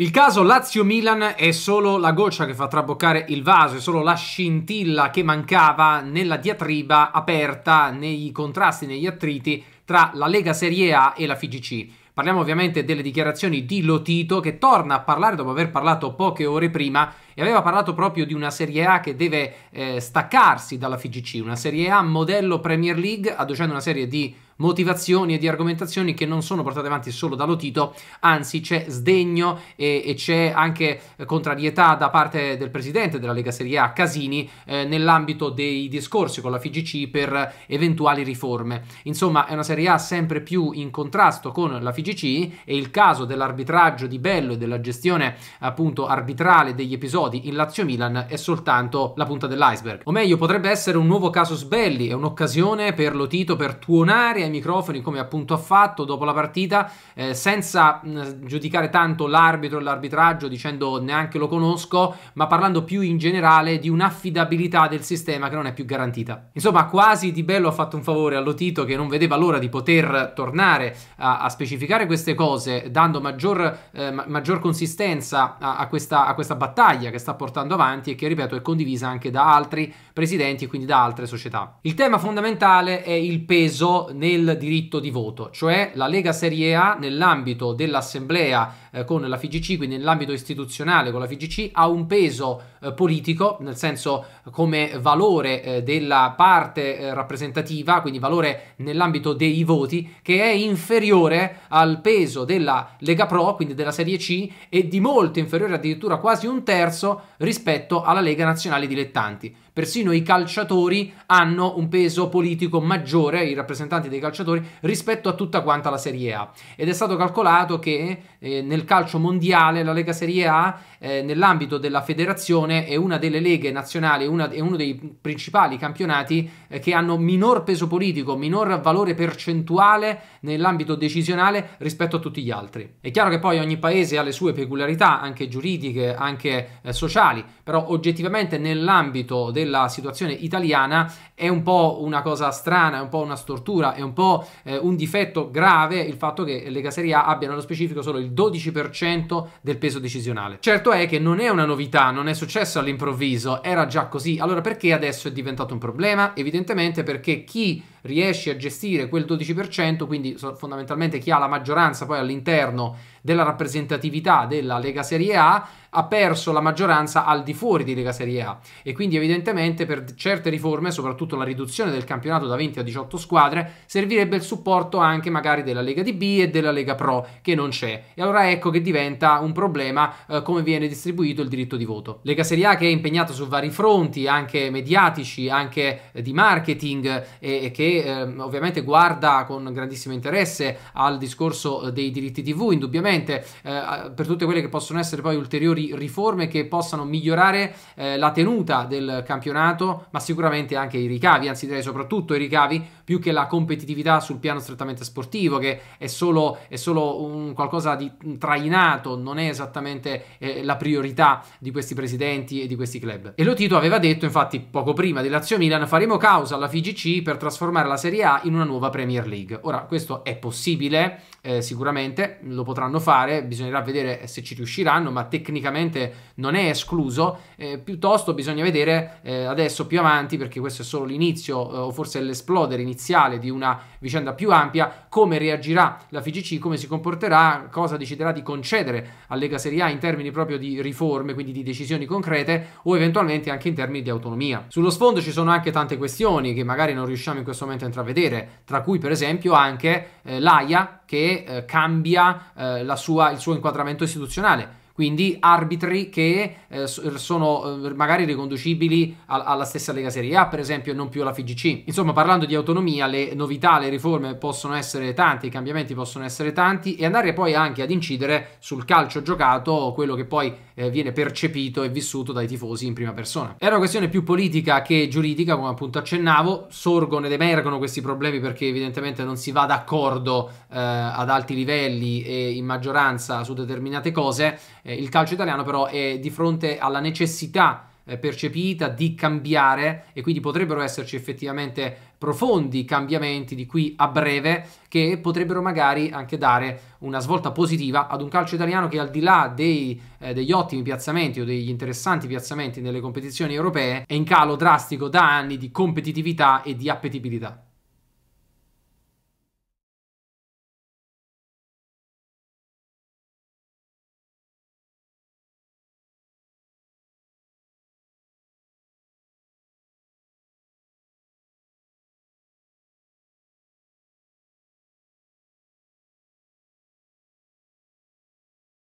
Il caso Lazio-Milan è solo la goccia che fa traboccare il vaso, è solo la scintilla che mancava nella diatriba aperta nei contrasti, negli attriti tra la Lega Serie A e la FIGC. Parliamo ovviamente delle dichiarazioni di Lotito che torna a parlare dopo aver parlato poche ore prima e aveva parlato proprio di una Serie A che deve eh, staccarsi dalla FIGC, una Serie A modello Premier League, adducendo una serie di motivazioni e di argomentazioni che non sono portate avanti solo da Lotito, anzi c'è sdegno e, e c'è anche contrarietà da parte del presidente della Lega Serie A, Casini, eh, nell'ambito dei discorsi con la FIGC per eventuali riforme. Insomma, è una Serie A sempre più in contrasto con la FIGC e il caso dell'arbitraggio di Bello e della gestione appunto arbitrale degli episodi in Lazio-Milan è soltanto la punta dell'iceberg. O meglio, potrebbe essere un nuovo caso Sbelli, è un'occasione per Lotito per tuonare ai microfoni, come appunto ha fatto dopo la partita, eh, senza mh, mm, giudicare tanto l'arbitro e l'arbitraggio, dicendo neanche lo conosco, ma parlando più in generale di un'affidabilità del sistema che non è più garantita. Insomma, quasi Di Bello ha fatto un favore allo Tito che non vedeva l'ora di poter tornare a, a specificare queste cose, dando maggior, eh, ma, maggior consistenza a, a, questa, a questa battaglia che sta portando avanti e che, ripeto, è condivisa anche da altri presidenti e quindi da altre società. Il tema fondamentale è il peso nel del diritto di voto, cioè la Lega Serie A nell'ambito dell'assemblea eh, con la FIGC, quindi nell'ambito istituzionale con la FIGC, ha un peso eh, politico, nel senso come valore eh, della parte eh, rappresentativa, quindi valore nell'ambito dei voti, che è inferiore al peso della Lega Pro, quindi della Serie C, e di molto inferiore addirittura quasi un terzo rispetto alla Lega Nazionale Dilettanti. Persino i calciatori hanno un peso politico maggiore, i rappresentanti dei calciatori, rispetto a tutta quanta la Serie A. Ed è stato calcolato che eh, nel calcio mondiale la Lega Serie A, eh, nell'ambito della federazione, è una delle leghe nazionali, una, è uno dei principali campionati eh, che hanno minor peso politico, minor valore percentuale nell'ambito decisionale rispetto a tutti gli altri. È chiaro che poi ogni paese ha le sue peculiarità, anche giuridiche, anche eh, sociali, però oggettivamente nell'ambito del la situazione italiana è un po' una cosa strana, è un po' una stortura, è un po' eh, un difetto grave il fatto che le caserie A abbiano nello specifico solo il 12% del peso decisionale. Certo è che non è una novità, non è successo all'improvviso, era già così. Allora perché adesso è diventato un problema? Evidentemente perché chi riesce a gestire quel 12%, quindi fondamentalmente chi ha la maggioranza poi all'interno della rappresentatività della Lega Serie A ha perso la maggioranza al di fuori di Lega Serie A e quindi evidentemente per certe riforme, soprattutto la riduzione del campionato da 20 a 18 squadre, servirebbe il supporto anche magari della Lega DB e della Lega Pro che non c'è. E allora ecco che diventa un problema eh, come viene distribuito il diritto di voto. Lega Serie A che è impegnata su vari fronti, anche mediatici, anche eh, di marketing e, eh, e che che ehm, ovviamente guarda con grandissimo interesse al discorso eh, dei diritti TV, indubbiamente, eh, per tutte quelle che possono essere poi ulteriori riforme che possano migliorare eh, la tenuta del campionato, ma sicuramente anche i ricavi, anzi direi soprattutto i ricavi, più che la competitività sul piano strettamente sportivo, che è solo, è solo un qualcosa di trainato, non è esattamente eh, la priorità di questi presidenti e di questi club. E lo Tito aveva detto, infatti, poco prima dell'Azio Milan, faremo causa alla FIGC per trasformare trasformare la Serie A in una nuova Premier League. Ora, questo è possibile, eh, sicuramente lo potranno fare, bisognerà vedere se ci riusciranno, ma tecnicamente non è escluso, eh, piuttosto bisogna vedere eh, adesso più avanti, perché questo è solo l'inizio eh, o forse l'esplodere iniziale di una vicenda più ampia, come reagirà la FIGC, come si comporterà, cosa deciderà di concedere a Lega Serie A in termini proprio di riforme, quindi di decisioni concrete o eventualmente anche in termini di autonomia. Sullo sfondo ci sono anche tante questioni che magari non riusciamo in questo momento momento intravedere, tra cui per esempio anche eh, l'AIA che eh, cambia eh, la sua, il suo inquadramento istituzionale quindi arbitri che eh, sono eh, magari riconducibili a, alla stessa Lega Serie A, per esempio, e non più alla FGC. Insomma, parlando di autonomia, le novità, le riforme possono essere tante, i cambiamenti possono essere tanti e andare poi anche ad incidere sul calcio giocato, quello che poi eh, viene percepito e vissuto dai tifosi in prima persona. È una questione più politica che giuridica, come appunto accennavo, sorgono ed emergono questi problemi perché evidentemente non si va d'accordo eh, ad alti livelli e in maggioranza su determinate cose eh, il calcio italiano però è di fronte alla necessità eh, percepita di cambiare e quindi potrebbero esserci effettivamente profondi cambiamenti di qui a breve che potrebbero magari anche dare una svolta positiva ad un calcio italiano che al di là dei, eh, degli ottimi piazzamenti o degli interessanti piazzamenti nelle competizioni europee è in calo drastico da anni di competitività e di appetibilità.